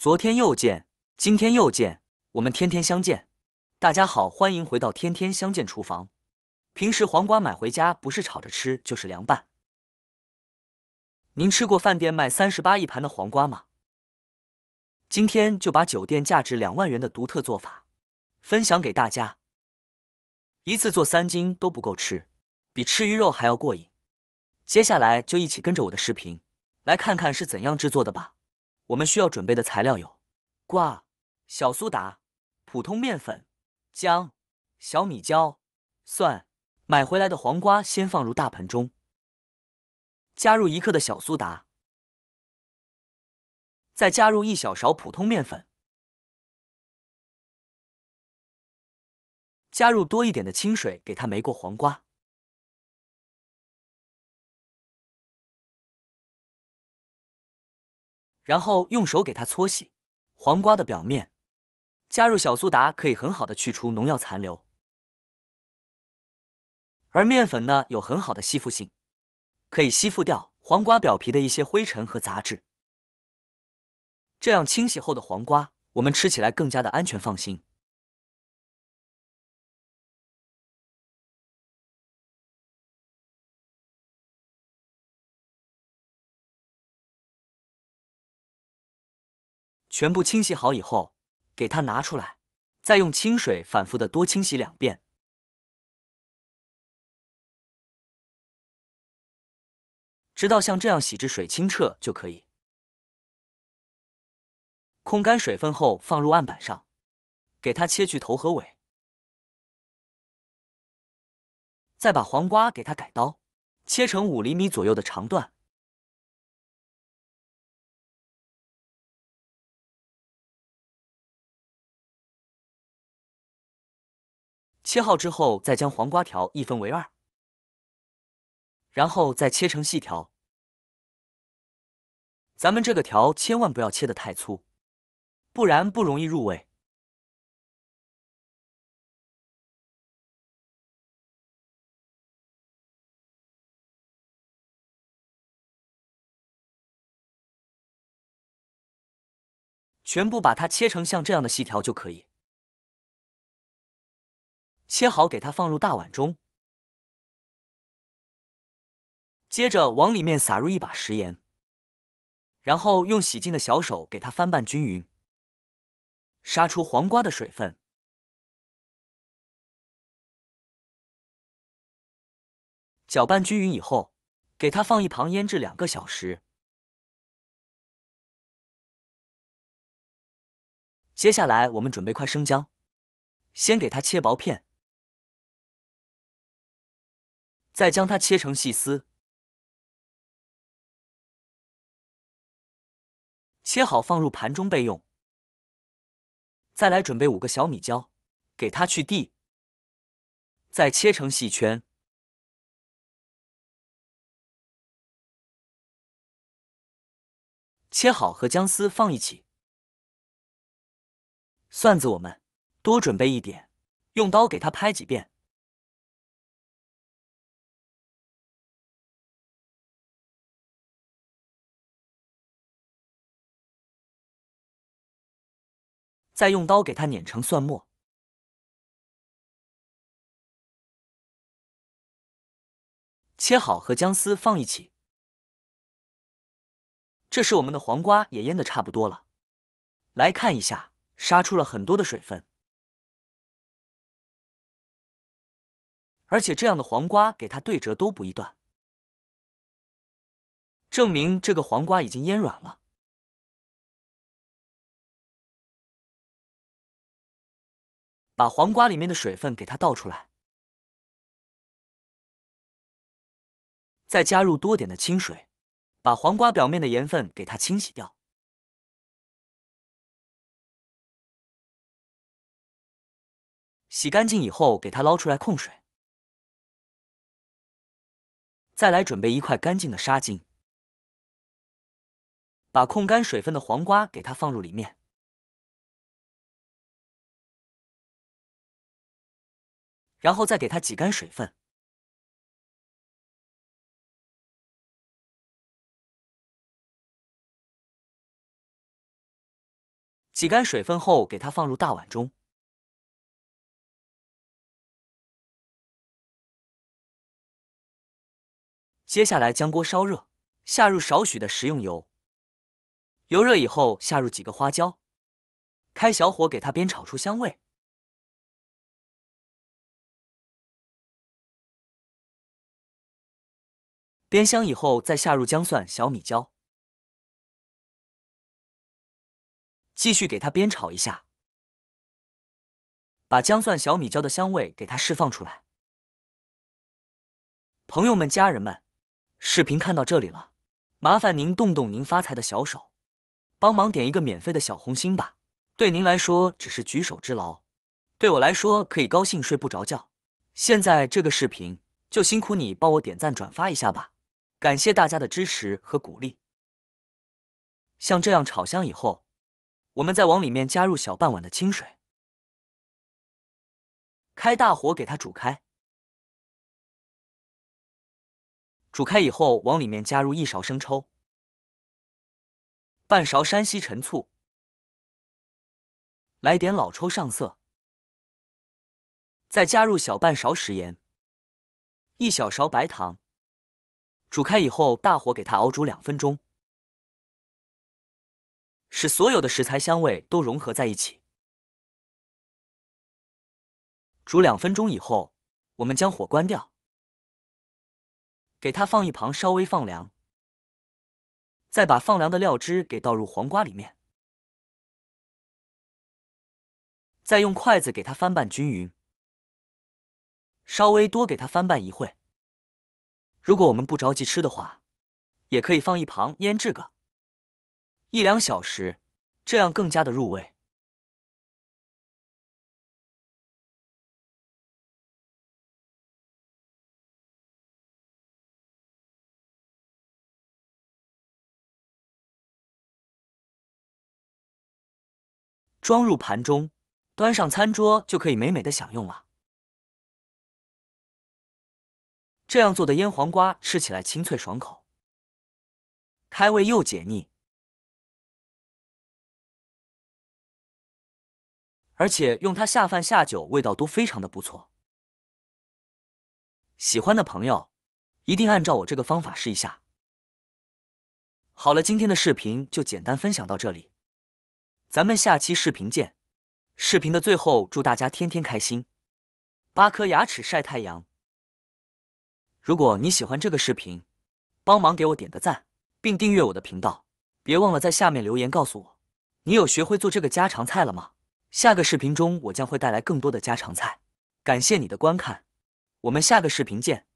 昨天又见，今天又见，我们天天相见。大家好，欢迎回到天天相见厨房。平时黄瓜买回家不是炒着吃就是凉拌。您吃过饭店卖三十八一盘的黄瓜吗？今天就把酒店价值两万元的独特做法分享给大家。一次做三斤都不够吃，比吃鱼肉还要过瘾。接下来就一起跟着我的视频来看看是怎样制作的吧。我们需要准备的材料有：瓜、小苏打、普通面粉、姜、小米椒、蒜。买回来的黄瓜先放入大盆中，加入一克的小苏打，再加入一小勺普通面粉，加入多一点的清水，给它没过黄瓜。然后用手给它搓洗黄瓜的表面，加入小苏打可以很好的去除农药残留，而面粉呢有很好的吸附性，可以吸附掉黄瓜表皮的一些灰尘和杂质。这样清洗后的黄瓜，我们吃起来更加的安全放心。全部清洗好以后，给它拿出来，再用清水反复的多清洗两遍，直到像这样洗至水清澈就可以。控干水分后放入案板上，给它切去头和尾，再把黄瓜给它改刀，切成五厘米左右的长段。切好之后，再将黄瓜条一分为二，然后再切成细条。咱们这个条千万不要切得太粗，不然不容易入味。全部把它切成像这样的细条就可以。切好，给它放入大碗中，接着往里面撒入一把食盐，然后用洗净的小手给它翻拌均匀，杀出黄瓜的水分。搅拌均匀以后，给它放一旁腌制两个小时。接下来我们准备块生姜，先给它切薄片。再将它切成细丝，切好放入盘中备用。再来准备五个小米椒，给它去蒂，再切成细圈，切好和姜丝放一起。蒜子我们多准备一点，用刀给它拍几遍。再用刀给它碾成蒜末，切好和姜丝放一起。这时我们的黄瓜也腌的差不多了，来看一下，杀出了很多的水分，而且这样的黄瓜给它对折都不易断，证明这个黄瓜已经腌软了。把黄瓜里面的水分给它倒出来，再加入多点的清水，把黄瓜表面的盐分给它清洗掉。洗干净以后，给它捞出来控水。再来准备一块干净的纱巾，把控干水分的黄瓜给它放入里面。然后再给它挤干水分，挤干水分后，给它放入大碗中。接下来将锅烧热，下入少许的食用油，油热以后下入几个花椒，开小火给它煸炒出香味。煸香以后，再下入姜蒜小米椒，继续给它煸炒一下，把姜蒜小米椒的香味给它释放出来。朋友们、家人们，视频看到这里了，麻烦您动动您发财的小手，帮忙点一个免费的小红心吧。对您来说只是举手之劳，对我来说可以高兴睡不着觉。现在这个视频就辛苦你帮我点赞转发一下吧。感谢大家的支持和鼓励。像这样炒香以后，我们再往里面加入小半碗的清水，开大火给它煮开。煮开以后，往里面加入一勺生抽、半勺山西陈醋，来点老抽上色，再加入小半勺食盐、一小勺白糖。煮开以后，大火给它熬煮两分钟，使所有的食材香味都融合在一起。煮两分钟以后，我们将火关掉，给它放一旁稍微放凉，再把放凉的料汁给倒入黄瓜里面，再用筷子给它翻拌均匀，稍微多给它翻拌一会如果我们不着急吃的话，也可以放一旁腌制个一两小时，这样更加的入味。装入盘中，端上餐桌就可以美美的享用了。这样做的腌黄瓜吃起来清脆爽口，开胃又解腻，而且用它下饭下酒，味道都非常的不错。喜欢的朋友，一定按照我这个方法试一下。好了，今天的视频就简单分享到这里，咱们下期视频见。视频的最后，祝大家天天开心，八颗牙齿晒太阳。如果你喜欢这个视频，帮忙给我点个赞，并订阅我的频道。别忘了在下面留言告诉我，你有学会做这个家常菜了吗？下个视频中我将会带来更多的家常菜。感谢你的观看，我们下个视频见。